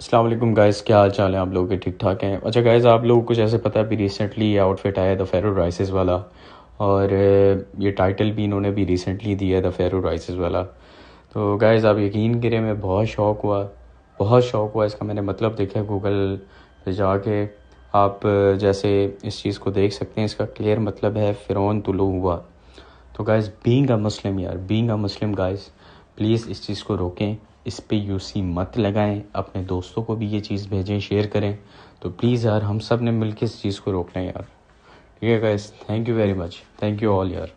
Aslam guys क्या हाल चाल है आप लोग के ठीक ठाक हैं अच्छा गाइज़ आप लोगों को जैसे पता है अभी रिसेंटली ये आउटफिट आया द फेरो राइसेस वाला और ये टाइटल भी इन्होंने भी रिसेंटली दिया है द फेरो राइसेस वाला तो गाइज़ आप यकीन करें मैं बहुत शौक हुआ बहुत शौक हुआ इसका मैंने मतलब देखा गूगल पे जाके आप जैसे इस चीज़ को देख सकते हैं इसका क्लियर मतलब है फ़िरन तुलो हुआ तो गाइज़ बींग अ मुस्लिम यार being a Muslim guys please इस चीज़ को रोकें इस पर यूसी मत लगाएं अपने दोस्तों को भी ये चीज़ भेजें शेयर करें तो प्लीज़ यार हम सब ने मिल के इस चीज़ को रोकना है यार ठीक है guys thank you very much thank you all यार